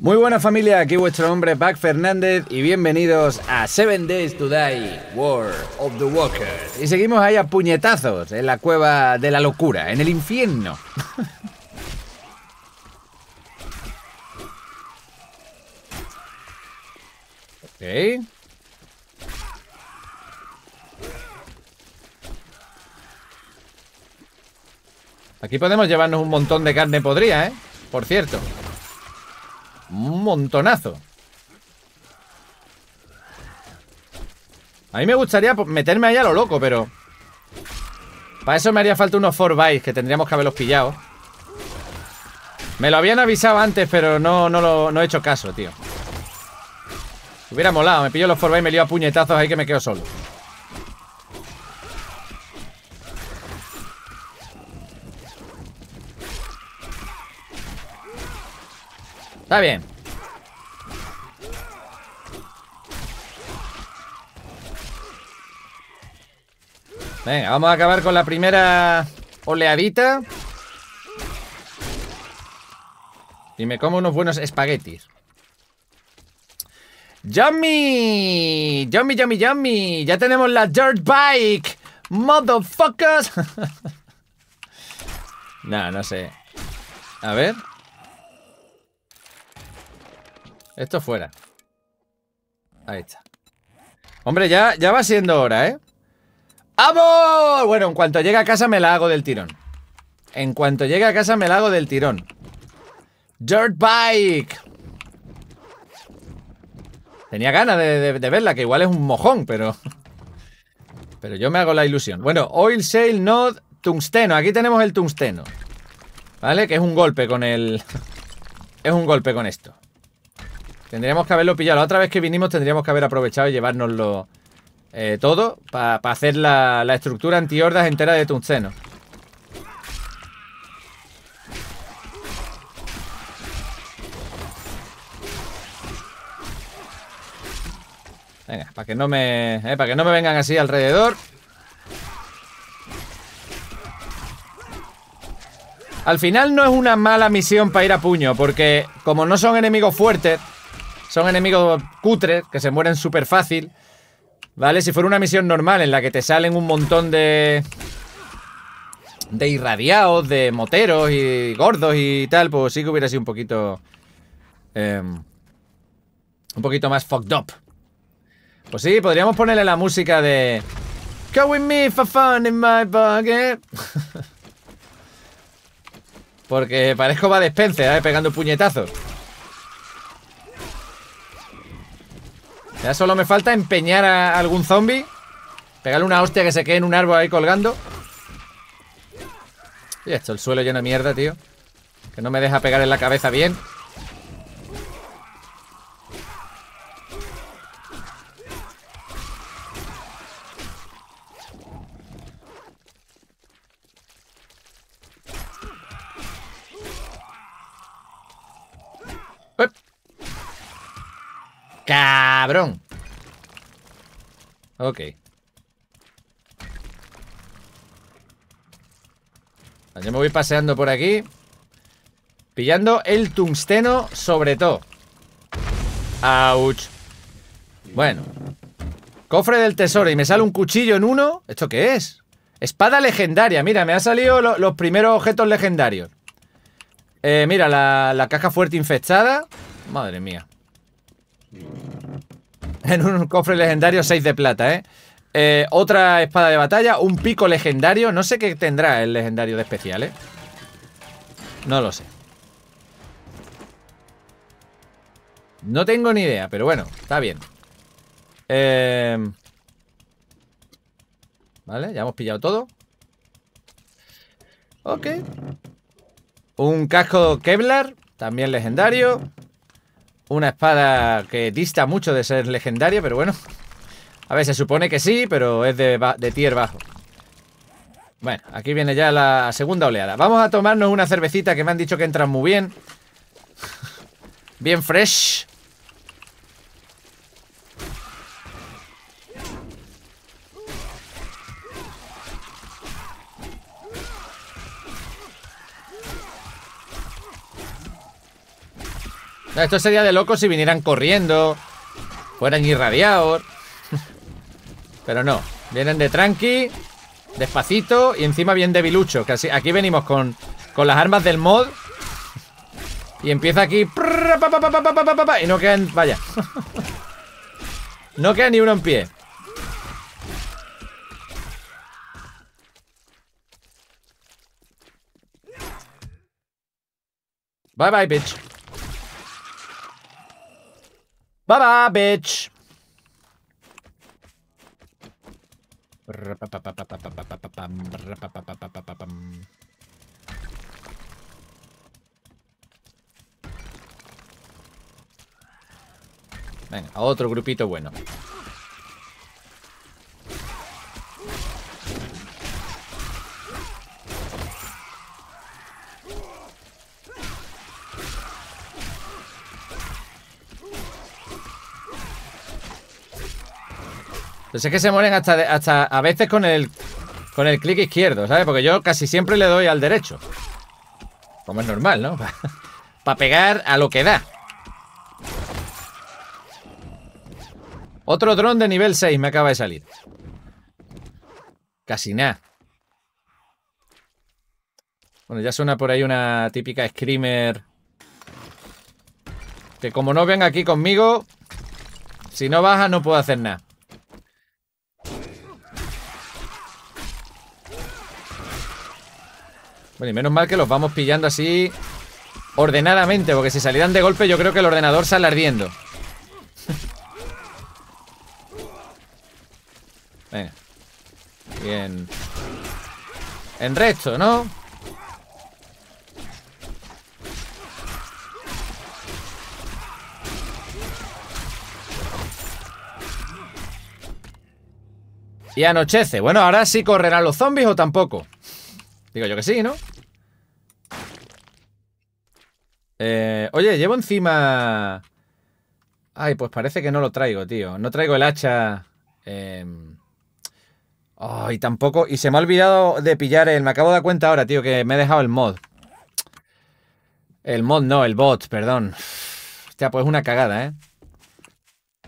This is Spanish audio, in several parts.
Muy buena familia, aquí vuestro hombre Pac Fernández y bienvenidos a Seven Days to Die, War of the Walkers. Y seguimos ahí a puñetazos en la cueva de la locura, en el infierno. Aquí podemos llevarnos un montón de carne podría, ¿eh? Por cierto. Un montonazo. A mí me gustaría meterme ahí a lo loco, pero... Para eso me haría falta unos 4 bytes que tendríamos que haberlos pillado. Me lo habían avisado antes, pero no, no, no he hecho caso, tío. Hubiera molado, me pillo los 4 bytes me lío a puñetazos ahí que me quedo solo. Está bien. Venga, vamos a acabar con la primera oleadita. Y me como unos buenos espaguetis. ¡Yummy! ¡Yummy, yummy, yummy! Ya tenemos la dirt bike. ¡Motherfuckers! no, no sé. A ver. Esto fuera. Ahí está. Hombre, ya, ya va siendo hora, ¿eh? ¡Vamos! Bueno, en cuanto llegue a casa me la hago del tirón. En cuanto llegue a casa me la hago del tirón. Dirt Bike. Tenía ganas de, verla, que igual es un mojón, pero... Pero yo me hago la ilusión. Bueno, Oil Sail node, Tungsteno. Aquí tenemos el tungsteno. ¿Vale? Que es un golpe con el... es un golpe con esto. Tendríamos que haberlo pillado. La otra vez que vinimos tendríamos que haber aprovechado y llevárnoslo eh, todo para hacer la, estructura antihordas entera de Tunceno. Venga, para que no me. Eh, para que no me vengan así alrededor. Al final no es una mala misión para ir a puño, porque como no son enemigos fuertes, son enemigos cutres que se mueren súper fácil. ¿Vale? Si fuera una misión normal en la que te salen un montón de... De irradiados, de moteros y gordos y tal, pues sí que hubiera sido un poquito... Em, un poquito más fucked up. Pues sí, podríamos ponerle la música de... Go with me for fun in my pocket. Porque parezco va de ¿eh? pegando puñetazos. Ya solo me falta empeñar a algún zombie. Pegarle una hostia que se quede en un árbol ahí colgando. Y esto, el suelo lleno de mierda, tío. Que no me deja pegar en la cabeza bien. ¡Cabrón! Ok. Yo me voy paseando por aquí. Pillando el tungsteno sobre todo. ¡Auch! Bueno. Cofre del tesoro y me sale un cuchillo en uno. ¿Esto qué es? Espada legendaria. Mira, me han salido los primeros objetos legendarios. Eh, mira, la, la caja fuerte infectada Madre mía en un cofre legendario 6 de plata, ¿eh? ¿eh? Otra espada de batalla, un pico legendario. No sé qué tendrá el legendario de especial, ¿eh? No lo sé. No tengo ni idea, pero bueno, está bien. Em, vale, ya hemos pillado todo. Ok. Un casco Kevlar, también legendario. Una espada que dista mucho de ser legendaria, pero bueno. A ver, se supone que sí, pero es de, tier bajo. Bueno, aquí viene ya la segunda oleada. Vamos a tomarnos una cervecita que me han dicho que entran muy bien. Bien fresh. Esto sería de locos si vinieran corriendo, fueran irradiados. Pero no, vienen de tranqui, despacito y encima bien debilucho. Que aquí venimos con, con las armas del mod y empieza aquí... Y no quedan... Vaya. No queda ni uno en pie. Bye bye, bitch. Bye bye, bitch. Venga, a otro grupito bueno. es que se mueren hasta, hasta a veces con el, con el clic izquierdo, ¿sabes? Porque yo casi siempre le doy al derecho. Como es normal, ¿no? Para pegar a lo que da. Otro dron de nivel 6 me acaba de salir. Casi nada. Bueno, ya suena por ahí una típica screamer. Que como no ven aquí conmigo, si no baja no puedo hacer nada. Bueno, y menos mal que los vamos pillando así ordenadamente, porque si salieran de golpe yo creo que el ordenador sale ardiendo. Venga. Bien. En resto, ¿no? Y anochece. Bueno, ahora sí correrán los zombies o tampoco. Digo yo que sí, ¿no? Eh, oye, llevo encima... Ay, pues parece que no lo traigo, tío. No traigo el hacha... Em, Ay, y tampoco... Y se me ha olvidado de pillar el... Me acabo de dar cuenta ahora, tío, que me he dejado el mod. El mod no, el bot, perdón. Hostia, pues una cagada, ¿eh?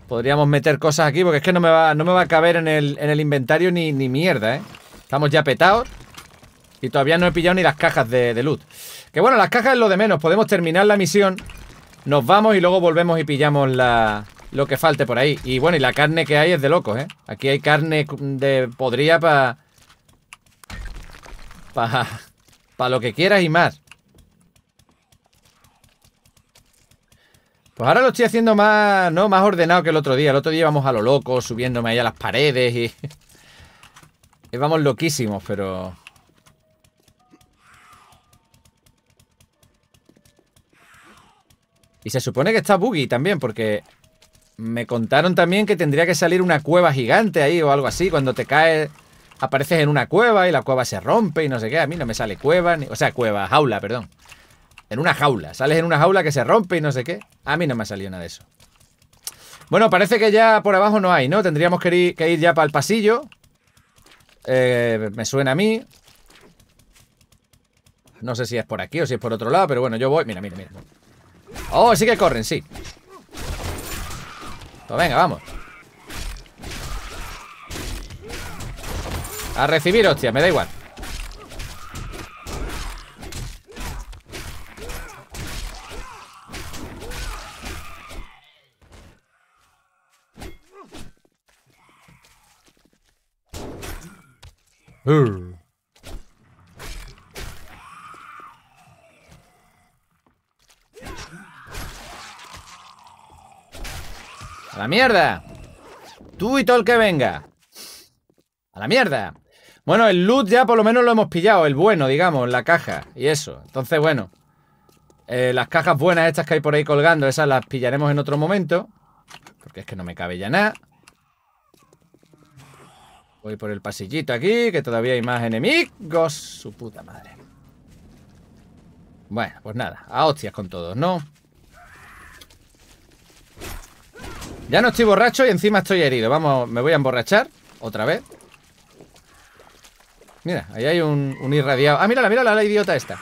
Podríamos meter cosas aquí porque es que no me va, no me va a caber en el, en el inventario ni, ni mierda, ¿eh? Estamos ya petados. Y todavía no he pillado ni las cajas de, luz. Que bueno, las cajas es lo de menos. Podemos terminar la misión. Nos vamos y luego volvemos y pillamos la, lo que falte por ahí. Y bueno, y la carne que hay es de locos, ¿eh? Aquí hay carne de podría para... Para lo que quieras y más. Pues ahora lo estoy haciendo más, ¿no? Más ordenado que el otro día. El otro día íbamos a lo loco, subiéndome ahí a las paredes y... vamos loquísimos, pero... Y se supone que está buggy también, porque me contaron también que tendría que salir una cueva gigante ahí o algo así. Cuando te caes, apareces en una cueva y la cueva se rompe y no sé qué. A mí no me sale cueva, o sea, cueva, jaula, perdón. En una jaula. Sales en una jaula que se rompe y no sé qué. A mí no me ha salido nada de eso. Bueno, parece que ya por abajo no hay, ¿no? Tendríamos que ir, que ir ya para el pasillo. Eh, me suena a mí. No sé si es por aquí o si es por otro lado, pero bueno, yo voy. Mira, mira, mira. Oh, sí que corren, sí Pues venga, vamos A recibir, hostia, me da igual A la mierda. Tú y todo el que venga. A la mierda. Bueno, el loot ya por lo menos lo hemos pillado. El bueno, digamos, la caja y eso. Entonces, bueno. Eh, las cajas buenas estas que hay por ahí colgando, esas las pillaremos en otro momento. Porque es que no me cabe ya nada. Voy por el pasillito aquí, que todavía hay más enemigos. Su puta madre. Bueno, pues nada, a hostias con todos, ¿no? Ya no estoy borracho y encima estoy herido. Vamos, me voy a emborrachar otra vez. Mira, ahí hay un, irradiado. Ah, mírala, mírala, la idiota esta.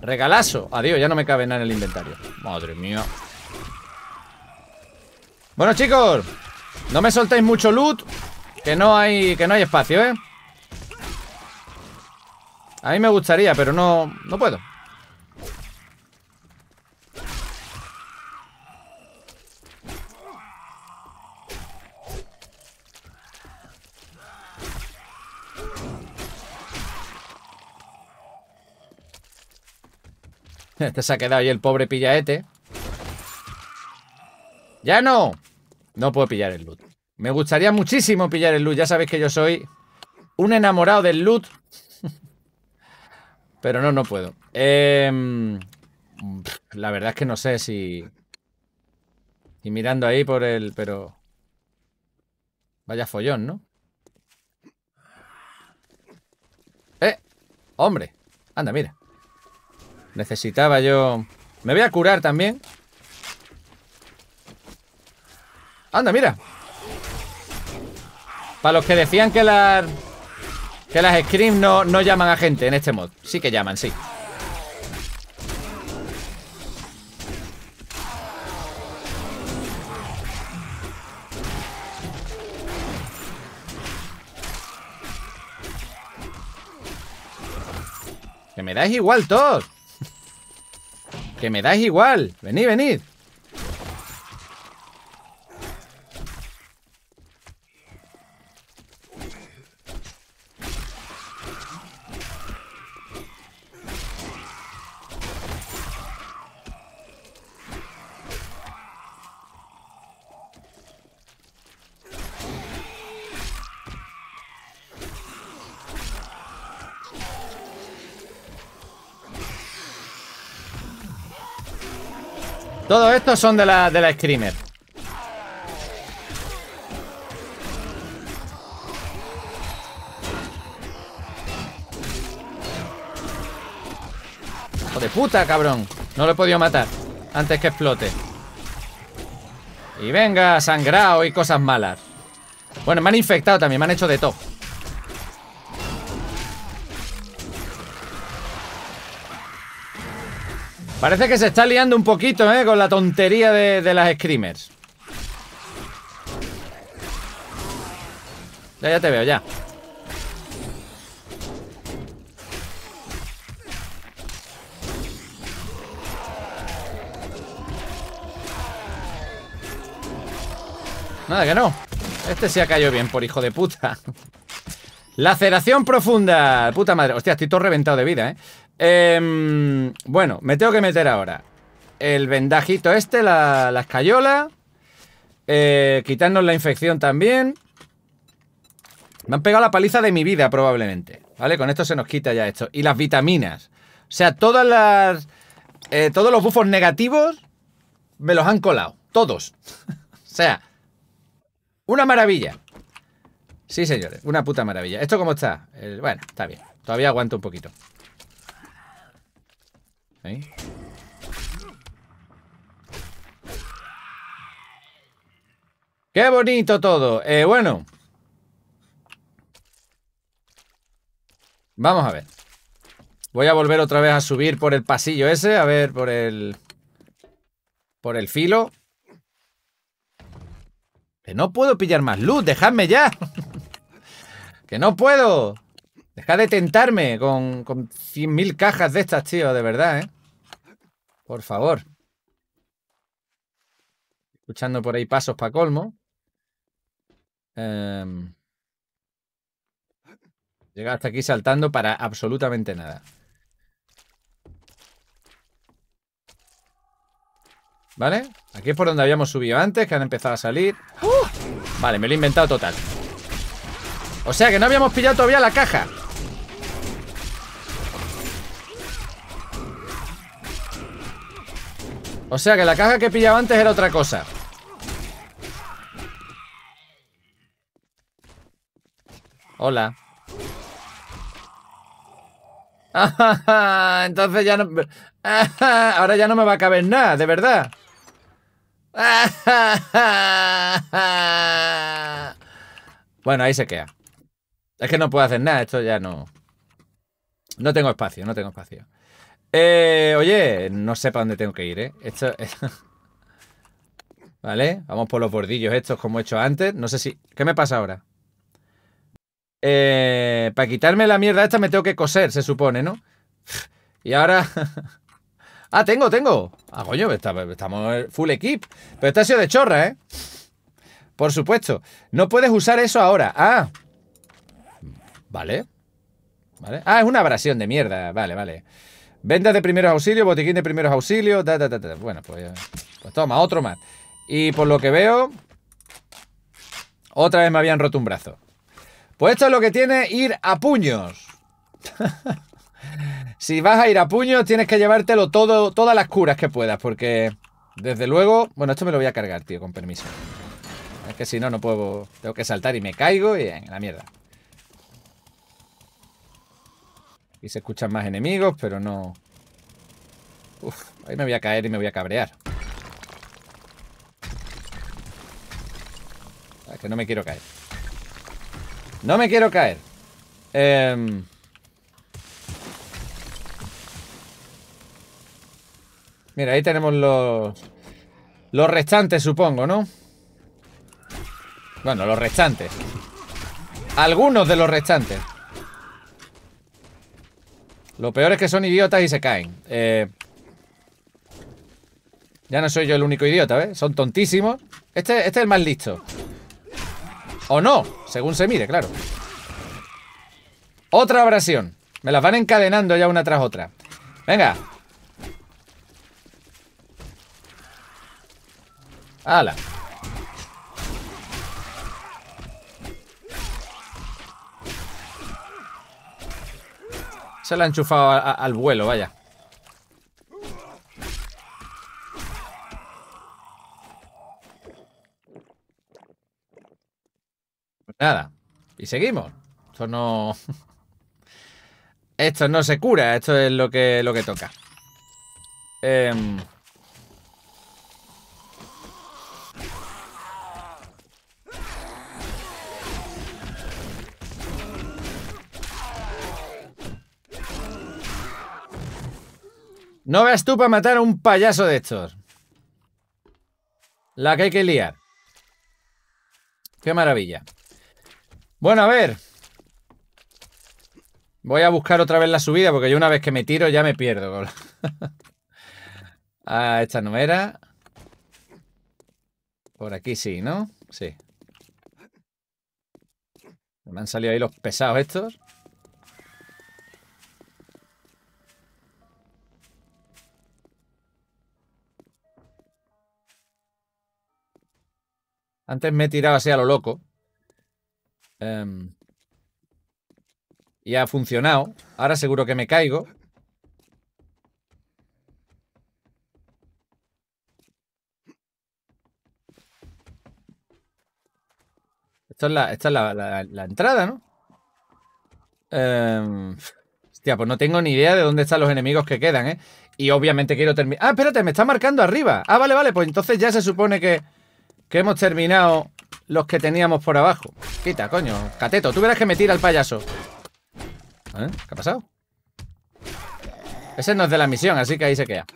Regalazo. Adiós, ya no me cabe nada en el inventario. Madre mía. Bueno, chicos. No me soltéis mucho loot. Que no hay, que no hay espacio, ¿eh? A mí me gustaría, pero no, no puedo. Este se ha quedado ahí el pobre pillaete. ¡Ya no! No puedo pillar el loot. Me gustaría muchísimo pillar el loot. Ya sabéis que yo soy un enamorado del loot pero no, no puedo. Em, la verdad es que no sé si... Y mirando ahí por el... Pero... Vaya follón, ¿no? ¡Eh! ¡Hombre! Anda, mira. Necesitaba yo... Me voy a curar también. Anda, mira. Para los que decían que las que las screams no, no llaman a gente en este mod. Sí que llaman, sí. Que me dais igual todos. Que me dais igual. Venid, venid. Todos estos son de la, de la screamer. Hijo de puta, cabrón. No lo he podido matar antes que explote. Y venga, sangrado y cosas malas. Bueno, me han infectado también, me han hecho de todo. Parece que se está liando un poquito, ¿eh? Con la tontería de, las screamers. Ya, ya te veo, ya. Nada, que no. Este se ha caído bien, por hijo de puta. Laceración profunda. Puta madre. Hostia, estoy todo reventado de vida, ¿eh? Em, bueno, me tengo que meter ahora. El vendajito este, la, la escayola. Eh, quitarnos la infección también. Me han pegado la paliza de mi vida, probablemente. ¿Vale? Con esto se nos quita ya esto. Y las vitaminas. O sea, todas las. Eh, todos los bufos negativos me los han colado. Todos. o sea, una maravilla. Sí, señores, una puta maravilla. ¿Esto cómo está? bueno, está bien. Todavía aguanto un poquito. ¡Qué bonito todo! Eh, bueno. Vamos a ver. Voy a volver otra vez a subir por el pasillo ese, a ver por el... Por el filo. Que no puedo pillar más luz, dejadme ya. que no puedo. Deja de tentarme con, 100.000 cajas de estas, tío, de verdad, ¿eh? Por favor. Escuchando por ahí pasos para colmo. Em, llega hasta aquí saltando para absolutamente nada. ¿Vale? Aquí es por donde habíamos subido antes, que han empezado a salir. ¡Uh! Vale, me lo he inventado total. O sea que no habíamos pillado todavía la caja. O sea que la caja que pillaba antes era otra cosa Hola Entonces ya no... Ahora ya no me va a caber nada, de verdad Bueno, ahí se queda Es que no puedo hacer nada, esto ya no... No tengo espacio, no tengo espacio eh, oye, no sé para dónde tengo que ir, ¿eh? Esto, Vale, vamos por los bordillos estos como he hecho antes. No sé si... ¿Qué me pasa ahora? Eh, para quitarme la mierda esta me tengo que coser, se supone, ¿no? Y ahora... ah, tengo, tengo. Ah, coño, estamos full equip. Pero está ha sido de chorra, ¿eh? Por supuesto. No puedes usar eso ahora. Ah. Vale. Vale. Ah, es una abrasión de mierda. Vale, vale. Vendas de primeros auxilios, botiquín de primeros auxilios, da, da, da, da. Bueno, pues, eh, pues toma, otro más. Y por lo que veo, otra vez me habían roto un brazo. Pues esto es lo que tiene ir a puños. si vas a ir a puños, tienes que llevártelo todo, todas las curas que puedas, porque desde luego... Bueno, esto me lo voy a cargar, tío, con permiso. Es que si no, no puedo... Tengo que saltar y me caigo y en la mierda. y se escuchan más enemigos, pero no... Uf, ahí me voy a caer y me voy a cabrear. Es que no me quiero caer. No me quiero caer. Em, mira, ahí tenemos los... Los restantes, supongo, ¿no? Bueno, los restantes. Algunos de los restantes. Lo peor es que son idiotas y se caen. Eh, ya no soy yo el único idiota, ¿ves? Son tontísimos. Este, este es el más listo. O no, según se mire, claro. Otra abrasión. Me las van encadenando ya una tras otra. Venga. ¡Hala! Se la ha enchufado al vuelo, vaya. Pues nada. Y seguimos. Esto no... Esto no se cura. Esto es lo que, lo que toca. Eh... No veas tú para matar a un payaso de estos. La que hay que liar. Qué maravilla. Bueno, a ver. Voy a buscar otra vez la subida porque yo una vez que me tiro ya me pierdo. ah, esta no era. Por aquí sí, ¿no? Sí. Me han salido ahí los pesados estos. Antes me he tirado así a lo loco. Em, y ha funcionado. Ahora seguro que me caigo. esta es la, entrada, ¿no? Em, hostia, pues no tengo ni idea de dónde están los enemigos que quedan, ¿eh? Y obviamente quiero terminar... Ah, espérate, me está marcando arriba. Ah, vale, vale, pues entonces ya se supone que... Que hemos terminado los que teníamos por abajo. Quita, coño. Cateto, tú verás que metir al payaso. ¿Eh? ¿Qué ha pasado? Ese no es de la misión, así que ahí se queda.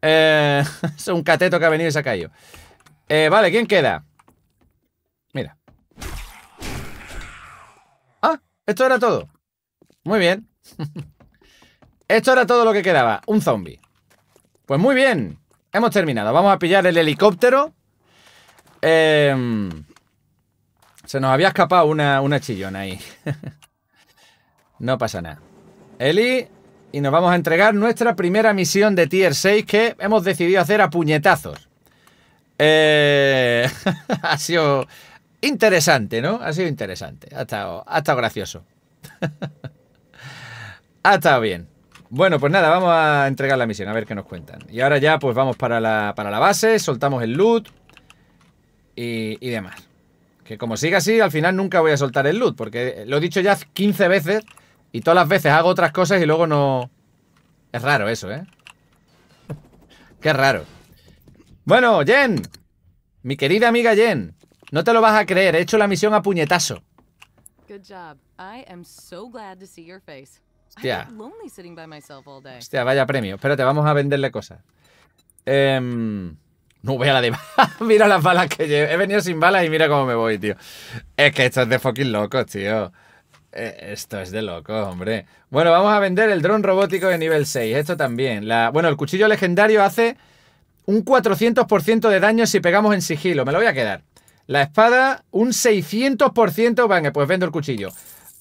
Eh, es un cateto que ha venido y se ha caído. Eh, vale, ¿quién queda? Mira. Ah, esto era todo. Muy bien. esto era todo lo que quedaba. Un zombie. Pues muy bien. Hemos terminado. Vamos a pillar el helicóptero Em, se nos había escapado una, una chillona ahí. no pasa nada. Eli, y nos vamos a entregar nuestra primera misión de Tier 6 que hemos decidido hacer a puñetazos. Eh, ha sido interesante, ¿no? Ha sido interesante. Ha estado, gracioso. ha estado bien. Bueno, pues nada, vamos a entregar la misión, a ver qué nos cuentan. Y ahora ya pues vamos para la, para la base, soltamos el loot, y, demás. Que como siga así, al final nunca voy a soltar el loot, porque lo he dicho ya 15 veces y todas las veces hago otras cosas y luego no... Es raro eso, ¿eh? Qué raro. Bueno, Jen. Mi querida amiga Jen. No te lo vas a creer, he hecho la misión a puñetazo. Hostia. Hostia, vaya premio. Espérate, vamos a venderle cosas. Eh... No a la de. mira las balas que llevo. He venido sin balas y mira cómo me voy, tío. Es que esto es de fucking locos, tío. E, esto es de loco, hombre. Bueno, vamos a vender el dron robótico de nivel 6. Esto también. La... Bueno, el cuchillo legendario hace un 400% de daño si pegamos en sigilo. Me lo voy a quedar. La espada, un 600%. Venga, pues vendo el cuchillo.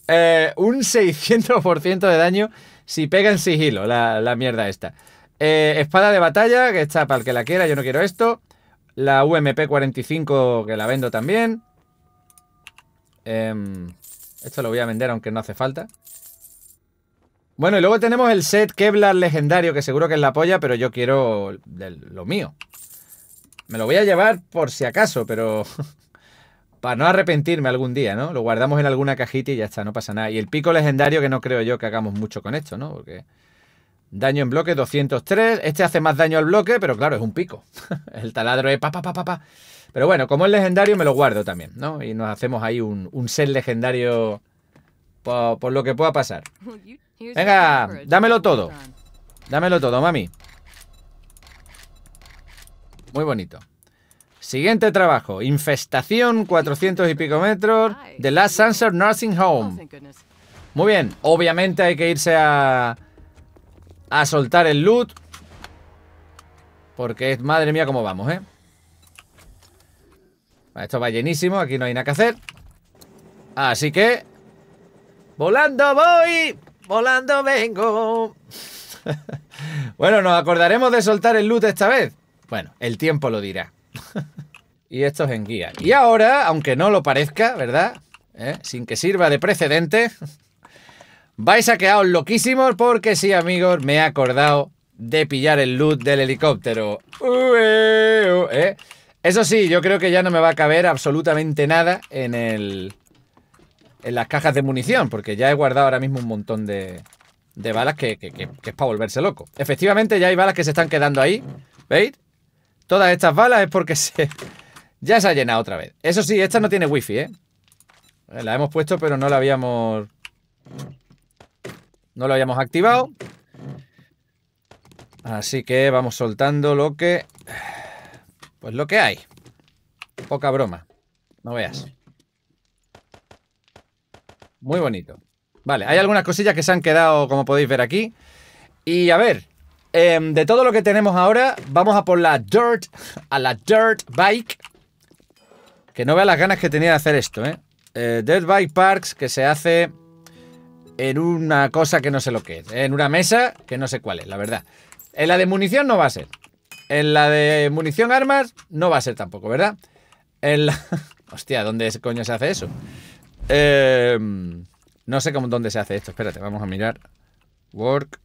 Eh, un 600% de daño si pega en sigilo, la, la mierda esta. Eh, espada de batalla, que está para el que la quiera, yo no quiero esto. La UMP45, que la vendo también. Em, esto lo voy a vender, aunque no hace falta. Bueno, y luego tenemos el set Kevlar legendario, que seguro que es la polla, pero yo quiero lo mío. Me lo voy a llevar por si acaso, pero... para no arrepentirme algún día, ¿no? Lo guardamos en alguna cajita y ya está, no pasa nada. Y el pico legendario, que no creo yo que hagamos mucho con esto, ¿no? Porque... Daño en bloque 203. Este hace más daño al bloque, pero claro, es un pico. El taladro es pa, pa, pa, pa, pa. Pero bueno, como es legendario, me lo guardo también, ¿no? Y nos hacemos ahí un, un set legendario por, lo que pueda pasar. Venga, dámelo todo. Dámelo todo, mami. Muy bonito. Siguiente trabajo. Infestación, 400 y pico metros. The Last Answer Nursing Home. Oh, Muy bien. Obviamente hay que irse a a soltar el loot. Porque es madre mía cómo vamos, ¿eh? Esto va llenísimo, aquí no hay nada que hacer. Así que... ¡Volando voy! ¡Volando vengo! bueno, nos acordaremos de soltar el loot esta vez. Bueno, el tiempo lo dirá. y esto es en guía. Y ahora, aunque no lo parezca, ¿verdad? ¿Eh? Sin que sirva de precedente... Vais a quedaros loquísimos porque sí, amigos, me he acordado de pillar el loot del helicóptero. Eso sí, yo creo que ya no me va a caber absolutamente nada en el... En las cajas de munición, porque ya he guardado ahora mismo un montón de, de balas que, es para volverse loco. Efectivamente, ya hay balas que se están quedando ahí. ¿Veis? Todas estas balas es porque se... Ya se ha llenado otra vez. Eso sí, esta no tiene wifi, ¿eh? La hemos puesto, pero no la habíamos... No lo habíamos activado. Así que vamos soltando lo que... Pues lo que hay. Poca broma. No veas. Muy bonito. Vale, hay algunas cosillas que se han quedado, como podéis ver aquí. Y a ver, em, de todo lo que tenemos ahora, vamos a por la Dirt, a la Dirt Bike. Que no vea las ganas que tenía de hacer esto, eh, eh dirt Bike Parks, que se hace en una cosa que no sé lo que es, en una mesa que no sé cuál es, la verdad. En la de munición no va a ser. En la de munición armas no va a ser tampoco, ¿verdad? En la... Hostia, ¿dónde coño se hace eso? Em, no sé cómo, dónde se hace esto. Espérate, vamos a mirar. Work.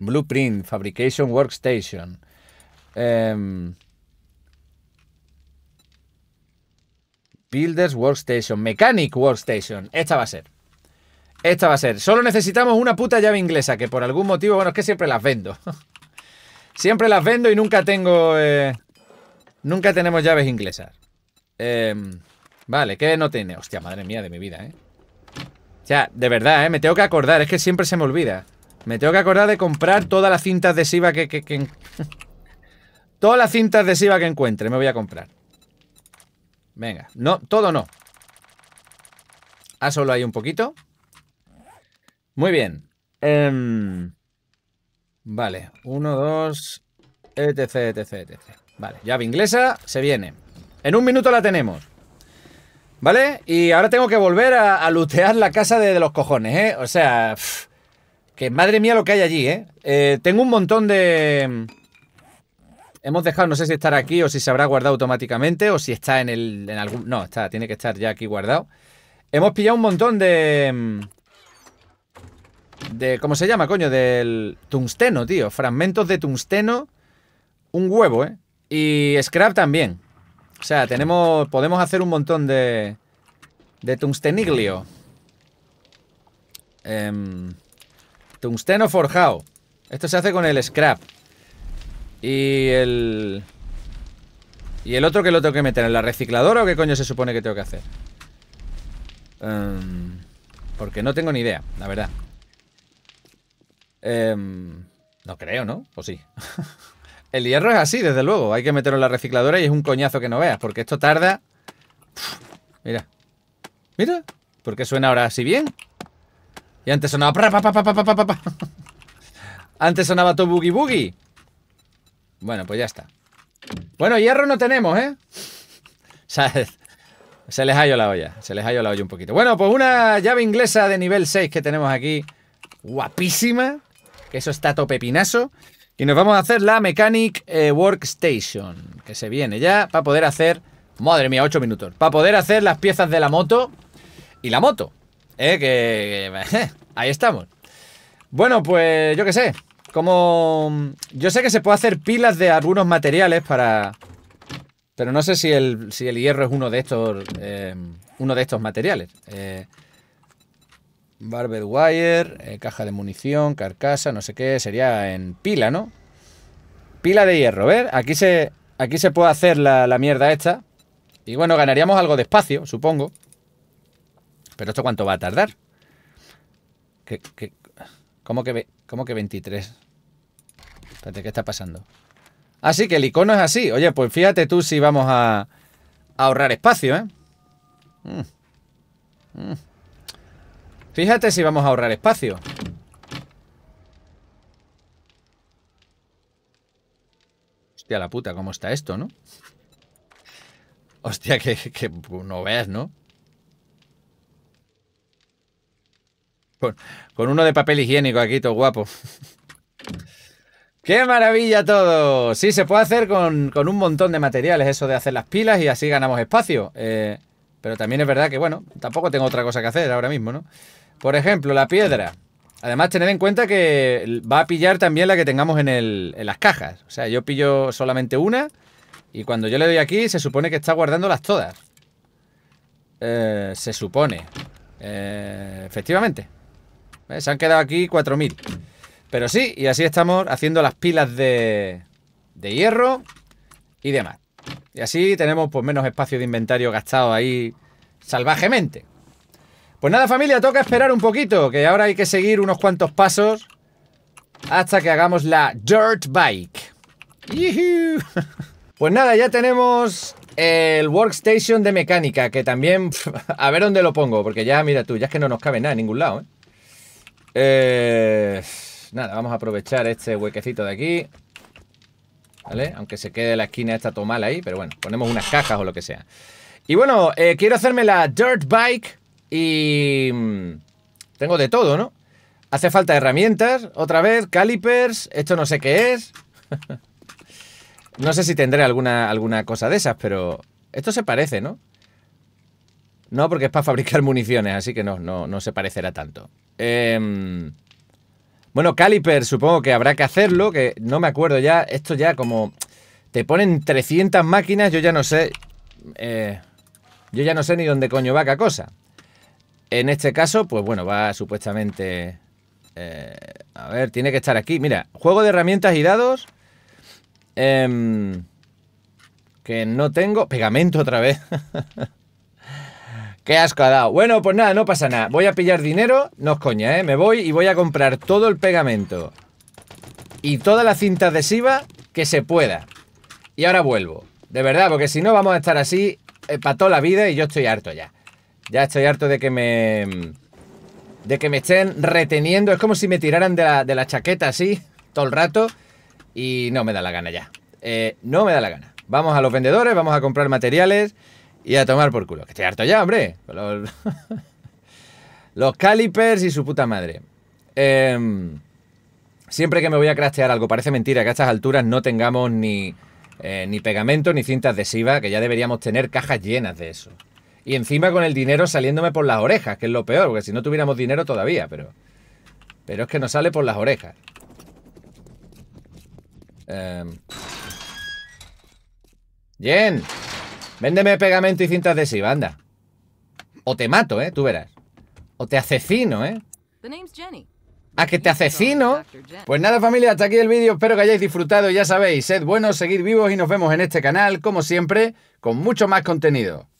Blueprint, Fabrication Workstation. Em, Builders Workstation, Mechanic Workstation. Esta va a ser. Esta va a ser. Solo necesitamos una puta llave inglesa, que por algún motivo, bueno, es que siempre las vendo. siempre las vendo y nunca tengo... Eh, nunca tenemos llaves inglesas. Em, vale, que no tiene? Hostia, madre mía de mi vida, ¿eh? O sea, de verdad, ¿eh? Me tengo que acordar, es que siempre se me olvida. Me tengo que acordar de comprar todas las cintas adhesivas que... que... todas las cintas adhesivas que encuentre me voy a comprar. Venga, no, todo no. Ah, solo hay un poquito. Muy bien. Em, vale, Uno, dos... etc, etc, etc. Vale, llave inglesa se viene. En un minuto la tenemos. ¿Vale? Y ahora tengo que volver a, a lutear la casa de, los cojones, ¿eh? O sea, que madre mía lo que hay allí, ¿eh? eh tengo un montón de... Em, hemos dejado, no sé si estará aquí o si se habrá guardado automáticamente o si está en el... En algún... No, está, tiene que estar ya aquí guardado. Hemos pillado un montón de... Em, de ¿Cómo se llama, coño? Del tungsteno, tío. Fragmentos de tungsteno. Un huevo, ¿eh? Y scrap también. O sea, tenemos... Podemos hacer un montón de... De tungsteniglio. Em, tungsteno forjado. Esto se hace con el scrap. Y el... ¿Y el otro que lo tengo que meter? ¿En la recicladora o qué coño se supone que tengo que hacer? Em, porque no tengo ni idea, la verdad. Em, no creo, ¿no? ¿O pues sí? el hierro es así, desde luego. Hay que meterlo en la recicladora y es un coñazo que no veas, porque esto tarda... Mira. Mira. ¿Por qué suena ahora así bien? Y antes sonaba... antes sonaba todo boogie boogie. Bueno, pues ya está. Bueno, hierro no tenemos, ¿eh? Se les ha ido la olla, se les ha ido la olla un poquito. Bueno, pues una llave inglesa de nivel 6 que tenemos aquí, guapísima que eso está tope pinazo. Y nos vamos a hacer la Mechanic eh, Workstation, que se viene ya para poder hacer... Madre mía, 8 minutos. Para poder hacer las piezas de la moto y la moto. Eh, que, eh, ahí estamos. Bueno, pues yo qué sé. Como... Yo sé que se puede hacer pilas de algunos materiales para... Pero no sé si el, si el hierro es uno de estos... uno de estos materiales. Eh, Barbed wire, eh, caja de munición, carcasa, no sé qué, sería en pila, ¿no? Pila de hierro, ¿ver? Aquí se, aquí se puede hacer la, mierda esta. Y bueno, ganaríamos algo de espacio, supongo. Pero esto cuánto va a tardar? cómo, que, ¿Cómo que 23? Espérate, ¿qué está pasando? Ah, sí, que el icono es así. Oye, pues fíjate tú si vamos a, ahorrar espacio, ¿eh? Mm. Mm. Fíjate si vamos a ahorrar espacio. Hostia, la puta, ¿cómo está esto, no? Hostia, que, no veas, ¿no? Con, uno de papel higiénico aquí, todo guapo. ¡Qué maravilla todo! Sí, se puede hacer con, un montón de materiales eso de hacer las pilas y así ganamos espacio. Eh, pero también es verdad que, bueno, tampoco tengo otra cosa que hacer ahora mismo, ¿no? Por ejemplo, la piedra. Además, tened en cuenta que va a pillar también la que tengamos en, las cajas. O sea, yo pillo solamente una y cuando yo le doy aquí se supone que está guardándolas todas. Eh, se supone. Eh, efectivamente. Eh, se han quedado aquí 4.000. Pero sí, y así estamos haciendo las pilas de, de hierro y demás. Y así tenemos pues menos espacio de inventario gastado ahí salvajemente. Pues nada, familia, toca esperar un poquito, que ahora hay que seguir unos cuantos pasos hasta que hagamos la dirt bike. Pues nada, ya tenemos el workstation de mecánica, que también... A ver dónde lo pongo, porque ya, mira tú, ya es que no nos cabe nada en ningún lado, ¿eh? eh nada, vamos a aprovechar este huequecito de aquí. ¿Vale? Aunque se quede la esquina esta tomada ahí, pero bueno, ponemos unas cajas o lo que sea. Y bueno, eh, quiero hacerme la dirt bike y mm, tengo de todo, ¿no? Hace falta herramientas, otra vez, calipers, esto no sé qué es. no sé si tendré alguna, alguna cosa de esas, pero esto se parece, ¿no? No, porque es para fabricar municiones, así que no, no, se parecerá tanto. Em, bueno, calipers supongo que habrá que hacerlo, que no me acuerdo ya. Esto ya como te ponen 300 máquinas, yo ya no sé... Eh, yo ya no sé ni dónde coño va cada cosa. En este caso, pues bueno, va supuestamente... Eh, a ver, tiene que estar aquí. Mira, juego de herramientas y dados. Em, que no tengo... Pegamento otra vez. Qué asco ha dado. Bueno, pues nada, no pasa nada. Voy a pillar dinero. No es coña, ¿eh? Me voy y voy a comprar todo el pegamento. Y toda la cinta adhesiva que se pueda. Y ahora vuelvo. De verdad, porque si no vamos a estar así eh, para toda la vida y yo estoy harto ya. Ya estoy harto de que me... De que me estén reteniendo. Es como si me tiraran de la, chaqueta así, todo el rato. Y no me da la gana ya. Eh, no me da la gana. Vamos a los vendedores, vamos a comprar materiales y a tomar por culo. Que estoy harto ya, hombre. Los, calipers y su puta madre. Em, siempre que me voy a craftear algo, parece mentira que a estas alturas no tengamos ni eh, pegamento ni cinta adhesiva, que ya deberíamos tener cajas llenas de eso. Y encima con el dinero saliéndome por las orejas, que es lo peor, porque si no tuviéramos dinero todavía, pero... Pero es que nos sale por las orejas. Em. Jen, véndeme pegamento y cinta adhesiva, anda. O te mato, ¿eh? Tú verás. O te asesino, ¿eh? A que te asesino. Pues nada familia, hasta aquí el vídeo. Espero que hayáis disfrutado. Ya sabéis, sed buenos, seguid vivos y nos vemos en este canal, como siempre, con mucho más contenido.